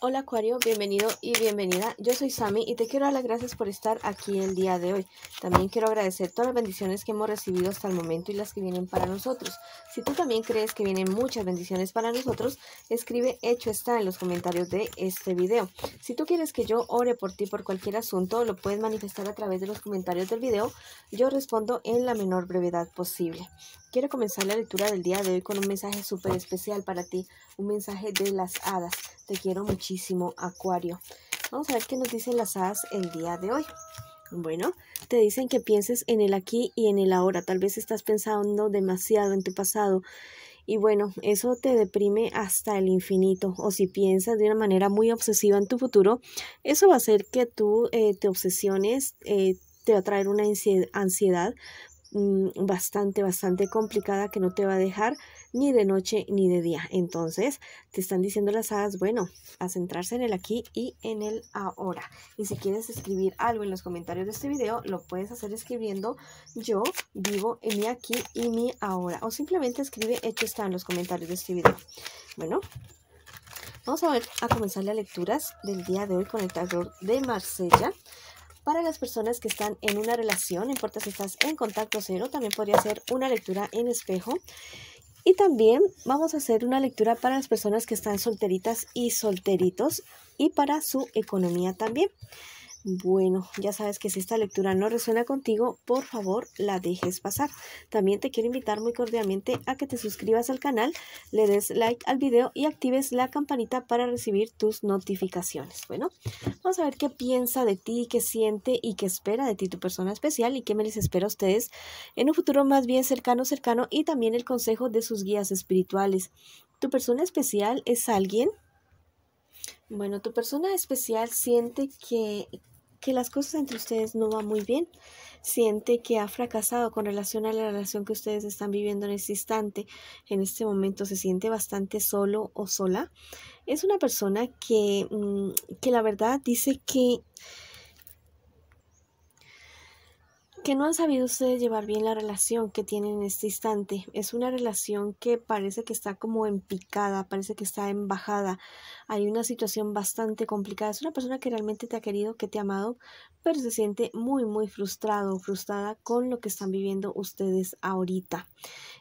Hola Acuario, bienvenido y bienvenida. Yo soy Sami y te quiero dar las gracias por estar aquí el día de hoy. También quiero agradecer todas las bendiciones que hemos recibido hasta el momento y las que vienen para nosotros. Si tú también crees que vienen muchas bendiciones para nosotros, escribe hecho está en los comentarios de este video. Si tú quieres que yo ore por ti por cualquier asunto, lo puedes manifestar a través de los comentarios del video. Yo respondo en la menor brevedad posible. Quiero comenzar la lectura del día de hoy con un mensaje súper especial para ti, un mensaje de las hadas. Te quiero muchísimo muchísimo, Acuario. Vamos a ver qué nos dicen las hadas el día de hoy. Bueno, te dicen que pienses en el aquí y en el ahora. Tal vez estás pensando demasiado en tu pasado. Y bueno, eso te deprime hasta el infinito. O si piensas de una manera muy obsesiva en tu futuro, eso va a hacer que tú eh, te obsesiones, eh, te va a traer una ansiedad Mm, bastante, bastante complicada que no te va a dejar ni de noche ni de día. Entonces, te están diciendo las hadas, bueno, a centrarse en el aquí y en el ahora. Y si quieres escribir algo en los comentarios de este video, lo puedes hacer escribiendo yo vivo en mi aquí y mi ahora. O simplemente escribe hecho está en los comentarios de este video. Bueno, vamos a ver a comenzar las lecturas del día de hoy con el tarot de Marsella. Para las personas que están en una relación, no importa si estás en contacto cero, también podría ser una lectura en espejo. Y también vamos a hacer una lectura para las personas que están solteritas y solteritos y para su economía también. Bueno, ya sabes que si esta lectura no resuena contigo, por favor la dejes pasar. También te quiero invitar muy cordialmente a que te suscribas al canal, le des like al video y actives la campanita para recibir tus notificaciones. Bueno, vamos a ver qué piensa de ti, qué siente y qué espera de ti tu persona especial y qué me les espera a ustedes en un futuro más bien cercano, cercano y también el consejo de sus guías espirituales. Tu persona especial es alguien bueno, tu persona especial siente que que las cosas entre ustedes no van muy bien, siente que ha fracasado con relación a la relación que ustedes están viviendo en este instante, en este momento se siente bastante solo o sola, es una persona que, mm, que la verdad dice que que no han sabido ustedes llevar bien la relación que tienen en este instante. Es una relación que parece que está como en picada, parece que está en bajada. Hay una situación bastante complicada. Es una persona que realmente te ha querido, que te ha amado, pero se siente muy, muy frustrado o frustrada con lo que están viviendo ustedes ahorita.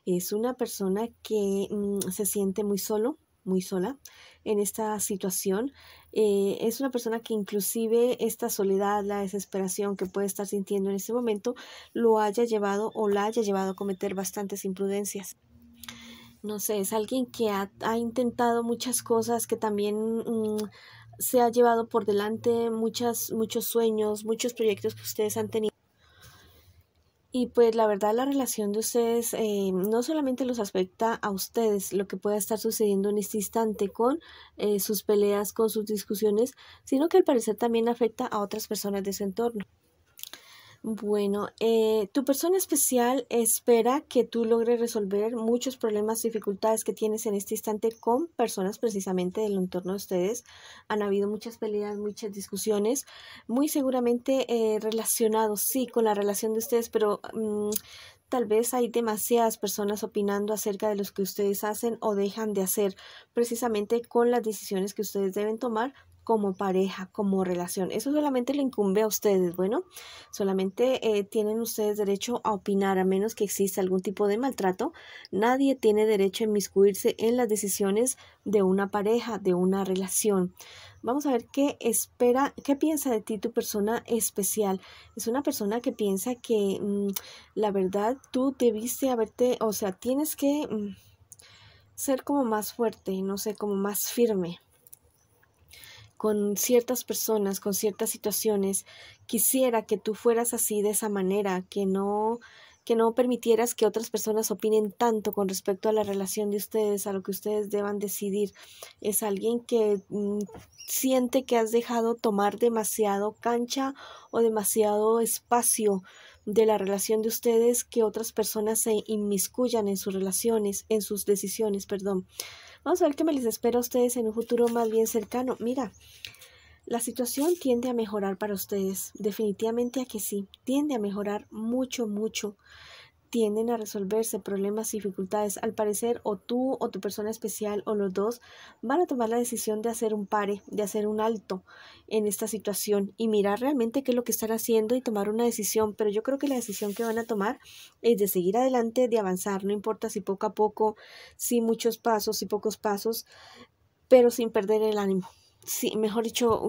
Es una persona que mm, se siente muy solo, muy sola en esta situación. Eh, es una persona que inclusive esta soledad, la desesperación que puede estar sintiendo en este momento, lo haya llevado o la haya llevado a cometer bastantes imprudencias no sé, es alguien que ha, intentado muchas cosas, que también mm, se ha llevado por delante muchas, muchos sueños, muchos proyectos que ustedes han tenido y pues la verdad la relación de ustedes eh, no solamente los afecta a ustedes, lo que pueda estar sucediendo en este instante con eh, sus peleas, con sus discusiones, sino que al parecer también afecta a otras personas de su entorno. Bueno, eh, tu persona especial espera que tú logres resolver muchos problemas, dificultades que tienes en este instante con personas precisamente del entorno de ustedes. Han habido muchas peleas, muchas discusiones, muy seguramente eh, relacionados, sí, con la relación de ustedes, pero mm, tal vez hay demasiadas personas opinando acerca de los que ustedes hacen o dejan de hacer, precisamente con las decisiones que ustedes deben tomar como pareja, como relación. Eso solamente le incumbe a ustedes, bueno, solamente eh, tienen ustedes derecho a opinar, a menos que exista algún tipo de maltrato. Nadie tiene derecho a inmiscuirse en las decisiones de una pareja, de una relación. Vamos a ver qué espera, qué piensa de ti tu persona especial. Es una persona que piensa que mm, la verdad tú debiste haberte, o sea, tienes que mm, ser como más fuerte, no sé, como más firme con ciertas personas, con ciertas situaciones, quisiera que tú fueras así de esa manera, que no que no permitieras que otras personas opinen tanto con respecto a la relación de ustedes, a lo que ustedes deban decidir. Es alguien que mm, siente que has dejado tomar demasiado cancha o demasiado espacio de la relación de ustedes que otras personas se inmiscuyan en sus relaciones, en sus decisiones, perdón. Vamos a ver qué me les espera a ustedes en un futuro más bien cercano. Mira, la situación tiende a mejorar para ustedes, definitivamente a que sí, tiende a mejorar mucho, mucho tienden a resolverse problemas y dificultades. Al parecer, o tú o tu persona especial o los dos van a tomar la decisión de hacer un pare, de hacer un alto en esta situación y mirar realmente qué es lo que están haciendo y tomar una decisión. Pero yo creo que la decisión que van a tomar es de seguir adelante, de avanzar, no importa si poco a poco, si muchos pasos, si pocos pasos, pero sin perder el ánimo. Sí, mejor dicho,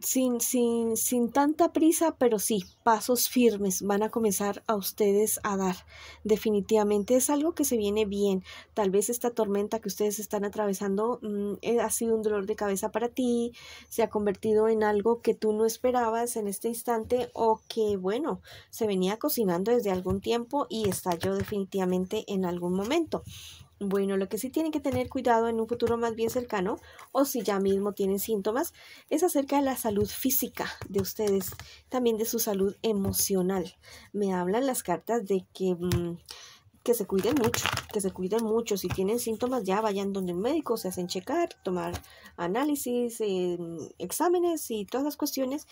sin, sin, sin tanta prisa, pero sí, pasos firmes van a comenzar a ustedes a dar. Definitivamente es algo que se viene bien. Tal vez esta tormenta que ustedes están atravesando mm, eh, ha sido un dolor de cabeza para ti, se ha convertido en algo que tú no esperabas en este instante o que, bueno, se venía cocinando desde algún tiempo y estalló definitivamente en algún momento. Bueno, lo que sí tienen que tener cuidado en un futuro más bien cercano o si ya mismo tienen síntomas es acerca de la salud física de ustedes, también de su salud emocional. Me hablan las cartas de que... Mm, se cuiden mucho, que se cuiden mucho. Si tienen síntomas, ya vayan donde el médico, se hacen checar, tomar análisis, eh, exámenes y todas las cuestiones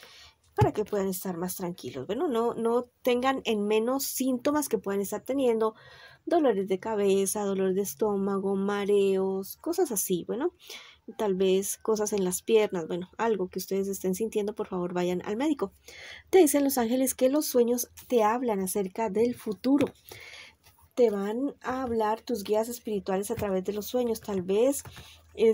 para que puedan estar más tranquilos. Bueno, no, no tengan en menos síntomas que puedan estar teniendo, dolores de cabeza, dolor de estómago, mareos, cosas así, bueno, tal vez cosas en las piernas, bueno, algo que ustedes estén sintiendo, por favor vayan al médico. Te dicen los ángeles que los sueños te hablan acerca del futuro. Te van a hablar tus guías espirituales a través de los sueños, tal vez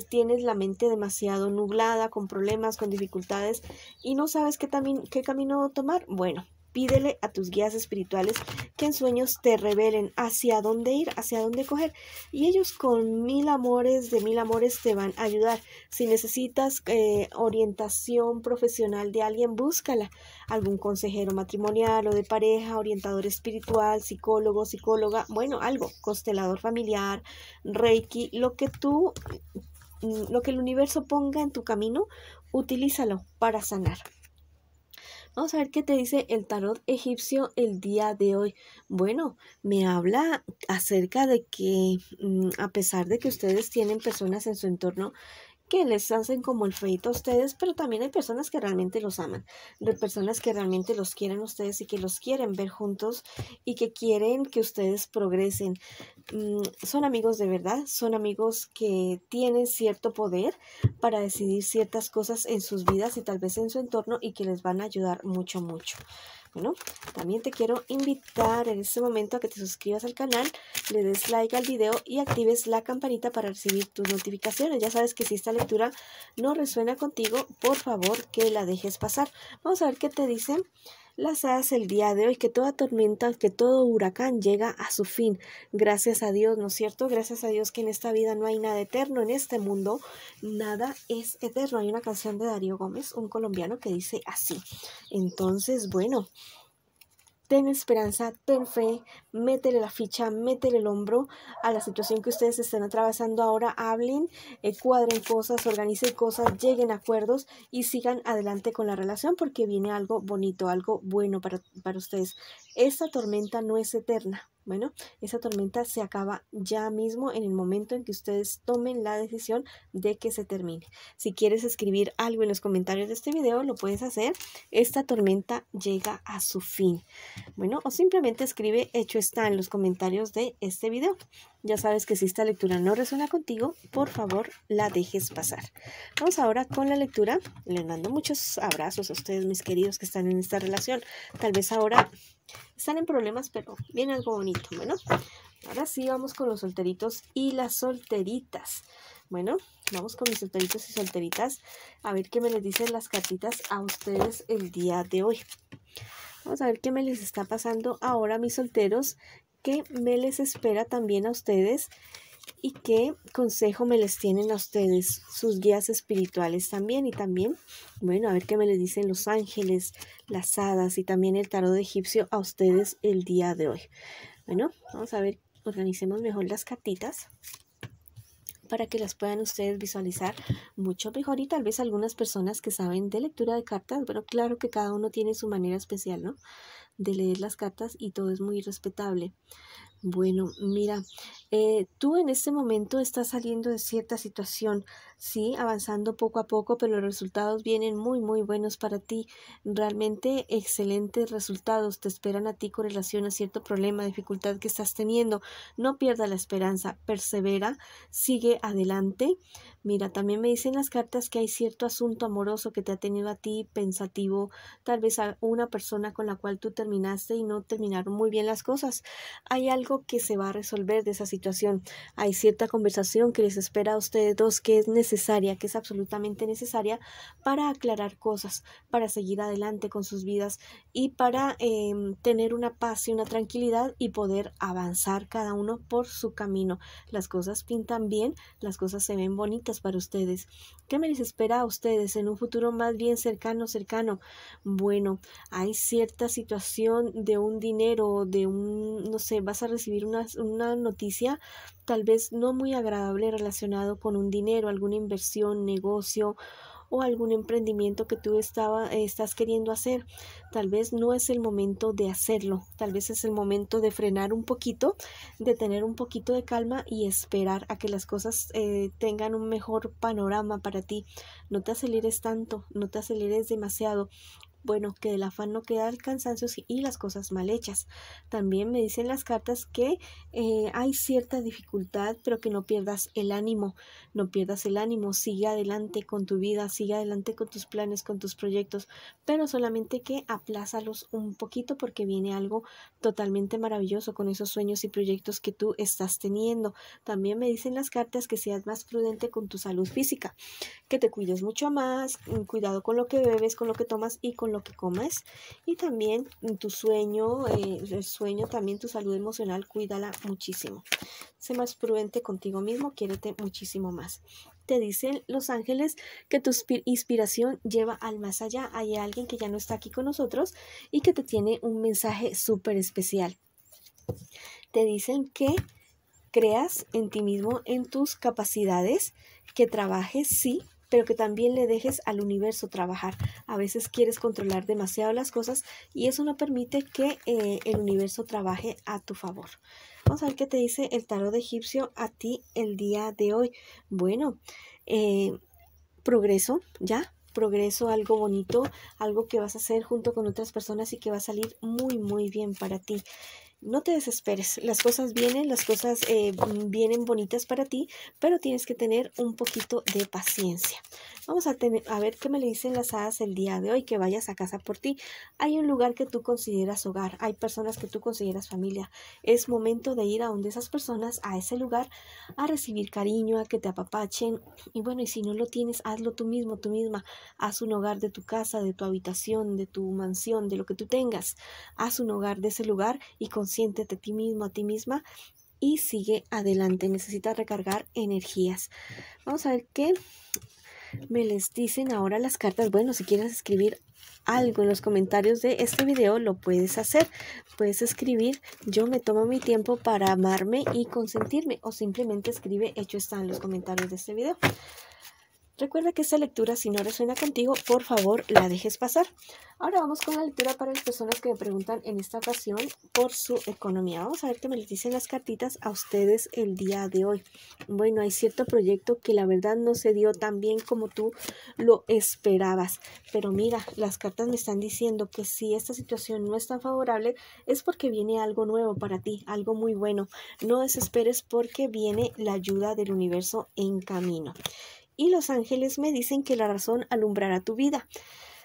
tienes la mente demasiado nublada, con problemas, con dificultades y no sabes qué, qué camino tomar, bueno, pídele a tus guías espirituales que en sueños te revelen hacia dónde ir, hacia dónde coger. Y ellos con mil amores, de mil amores, te van a ayudar. Si necesitas eh, orientación profesional de alguien, búscala. Algún consejero matrimonial o de pareja, orientador espiritual, psicólogo, psicóloga, bueno, algo, constelador familiar, reiki, lo que tú Mm, lo que el universo ponga en tu camino, utilízalo para sanar. Vamos a ver qué te dice el tarot egipcio el día de hoy. Bueno, me habla acerca de que mm, a pesar de que ustedes tienen personas en su entorno que les hacen como el feito a ustedes, pero también hay personas que realmente los aman, de personas que realmente los quieren ustedes y que los quieren ver juntos y que quieren que ustedes progresen. Mm, son amigos de verdad, son amigos que tienen cierto poder para decidir ciertas cosas en sus vidas y tal vez en su entorno y que les van a ayudar mucho, mucho. Bueno, también te quiero invitar en este momento a que te suscribas al canal, le des like al video y actives la campanita para recibir tus notificaciones. Ya sabes que si esta lectura no resuena contigo, por favor que la dejes pasar. Vamos a ver qué te dicen las hace el día de hoy, que toda tormenta, que todo huracán llega a su fin. Gracias a Dios, ¿no es cierto? Gracias a Dios que en esta vida no hay nada eterno, en este mundo nada es eterno. Hay una canción de Darío Gómez, un colombiano, que dice así. Entonces, bueno, ten esperanza, ten fe, métele la ficha, métele el hombro a la situación que ustedes están atravesando ahora, hablen, eh, cuadren cosas, organicen cosas, lleguen a acuerdos y sigan adelante con la relación porque viene algo bonito, algo bueno para, para ustedes. Esta tormenta no es eterna. Bueno, esta tormenta se acaba ya mismo en el momento en que ustedes tomen la decisión de que se termine. Si quieres escribir algo en los comentarios de este video, lo puedes hacer. Esta tormenta llega a su fin. Bueno, o simplemente escribe hecho está en los comentarios de este video. Ya sabes que si esta lectura no resuena contigo, por favor la dejes pasar. Vamos ahora con la lectura. Les mando muchos abrazos a ustedes, mis queridos, que están en esta relación. Tal vez ahora están en problemas, pero viene algo bonito. Bueno, ahora sí vamos con los solteritos y las solteritas. Bueno, vamos con mis solteritos y solteritas a ver qué me les dicen las cartitas a ustedes el día de hoy. Vamos a ver qué me les está pasando ahora mis solteros qué me les espera también a ustedes y qué consejo me les tienen a ustedes, sus guías espirituales también y también, bueno, a ver qué me les dicen los ángeles, las hadas y también el tarot egipcio a ustedes el día de hoy. Bueno, vamos a ver, organicemos mejor las cartitas para que las puedan ustedes visualizar mucho mejor y tal vez algunas personas que saben de lectura de cartas, pero claro que cada uno tiene su manera especial, ¿no? de leer las cartas y todo es muy respetable. Bueno, mira, eh, tú en este momento estás saliendo de cierta situación, sí, avanzando poco a poco, pero los resultados vienen muy, muy buenos para ti. Realmente excelentes resultados te esperan a ti con relación a cierto problema, dificultad que estás teniendo. No pierda la esperanza, persevera, sigue adelante. Mira, también me dicen las cartas que hay cierto asunto amoroso que te ha tenido a ti pensativo, tal vez a una persona con la cual tú terminaste y no terminaron muy bien las cosas. Hay algo que se va a resolver de esa situación. Hay cierta conversación que les espera a ustedes dos que es necesaria, que es absolutamente necesaria para aclarar cosas, para seguir adelante con sus vidas y para em, tener una paz y una tranquilidad y poder avanzar cada uno por su camino. Las cosas pintan bien, las cosas se ven bonitas para ustedes. ¿Qué me les espera a ustedes en un futuro más bien cercano, cercano? Bueno, hay cierta situación de un dinero, de un, no sé, vas a recibir una, noticia tal vez no muy agradable relacionado con un dinero, alguna inversión, negocio o algún emprendimiento que tú estaba, estás queriendo hacer. Tal vez no es el momento de hacerlo, tal vez es el momento de frenar un poquito, de tener un poquito de calma y esperar a que las cosas eh, tengan un mejor panorama para ti. No te aceleres tanto, no te aceleres demasiado bueno, que del afán no queda el cansancio y las cosas mal hechas. También me dicen las cartas que eh, hay cierta dificultad, pero que no pierdas el ánimo, no pierdas el ánimo, sigue adelante con tu vida, sigue adelante con tus planes, con tus proyectos, pero solamente que aplázalos un poquito porque viene algo totalmente maravilloso con esos sueños y proyectos que tú estás teniendo. También me dicen las cartas que seas más prudente con tu salud física, que te cuides mucho más, mm, cuidado con lo que bebes, con lo que tomas y con lo que comes y también tu sueño, eh, el sueño, también tu salud emocional, cuídala muchísimo. Sé más prudente contigo mismo, quiérete muchísimo más. Te dicen los ángeles que tu inspiración lleva al más allá. Hay alguien que ya no está aquí con nosotros y que te tiene un mensaje súper especial. Te dicen que creas en ti mismo, en tus capacidades, que trabajes, sí, pero que también le dejes al universo trabajar. A veces quieres controlar demasiado las cosas y eso no permite que eh, el universo trabaje a tu favor. Vamos a ver qué te dice el tarot de egipcio a ti el día de hoy. Bueno, eh, progreso, ¿ya? progreso, algo bonito, algo que vas a hacer junto con otras personas y que va a salir muy, muy bien para ti no te desesperes, las cosas vienen, las cosas eh, mm, vienen bonitas para ti, pero tienes que tener un poquito de paciencia. Vamos a, tener, a ver qué me le dicen las hadas el día de hoy, que vayas a casa por ti. Hay un lugar que tú consideras hogar, hay personas que tú consideras familia. Es momento de ir a donde esas personas, a ese lugar, a recibir cariño, a que te apapachen. Y bueno, y si no lo tienes, hazlo tú mismo, tú misma. Haz un hogar de tu casa, de tu habitación, de tu mansión, de lo que tú tengas. Haz un hogar de ese lugar y siéntete a ti mismo, a ti misma y sigue adelante. Necesitas recargar energías. Vamos a ver qué me les dicen ahora las cartas. Bueno, si quieres escribir algo en los comentarios de este video, lo puedes hacer. Puedes escribir, yo me tomo mi tiempo para amarme y consentirme. O simplemente escribe, hecho está en los comentarios de este video. Recuerda que esta lectura, si no resuena contigo, por favor la dejes pasar. Ahora vamos con la lectura para las personas que me preguntan en esta ocasión por su economía. Vamos a ver qué me dicen las cartitas a ustedes el día de hoy. Bueno, hay cierto proyecto que la verdad no se dio tan bien como tú lo esperabas. Pero mira, las cartas me están diciendo que si esta situación no es tan favorable es porque viene algo nuevo para ti, algo muy bueno. No desesperes porque viene la ayuda del universo en camino y los ángeles me dicen que la razón alumbrará tu vida.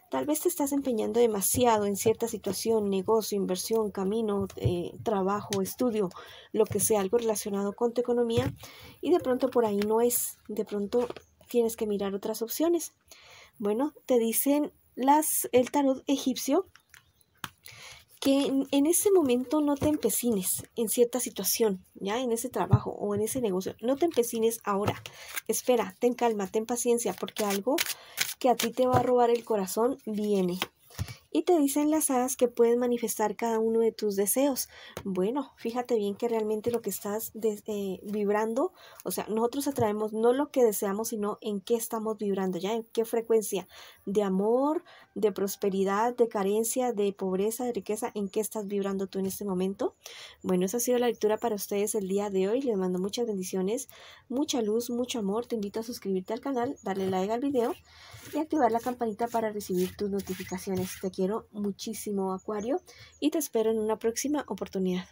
Tal vez te estás empeñando demasiado en cierta situación, negocio, inversión, camino, eh, trabajo, estudio, lo que sea, algo relacionado con tu economía y de pronto por ahí no es, de pronto tienes que mirar otras opciones. Bueno, te dicen las, el tarot egipcio que en ese momento no te empecines en cierta situación, ya en ese trabajo o en ese negocio, no te empecines ahora. Espera, ten calma, ten paciencia, porque algo que a ti te va a robar el corazón viene, y te dicen las hadas que puedes manifestar cada uno de tus deseos. Bueno, fíjate bien que realmente lo que estás eh, vibrando, o sea, nosotros atraemos no lo que deseamos, sino en qué estamos vibrando, ya en qué frecuencia de amor, de prosperidad, de carencia, de pobreza, de riqueza, en qué estás vibrando tú en este momento. Bueno, esa ha sido la lectura para ustedes el día de hoy. Les mando muchas bendiciones, mucha luz, mucho amor. Te invito a suscribirte al canal, darle like al video y activar la campanita para recibir tus notificaciones quiero muchísimo, Acuario, y te espero en una próxima oportunidad.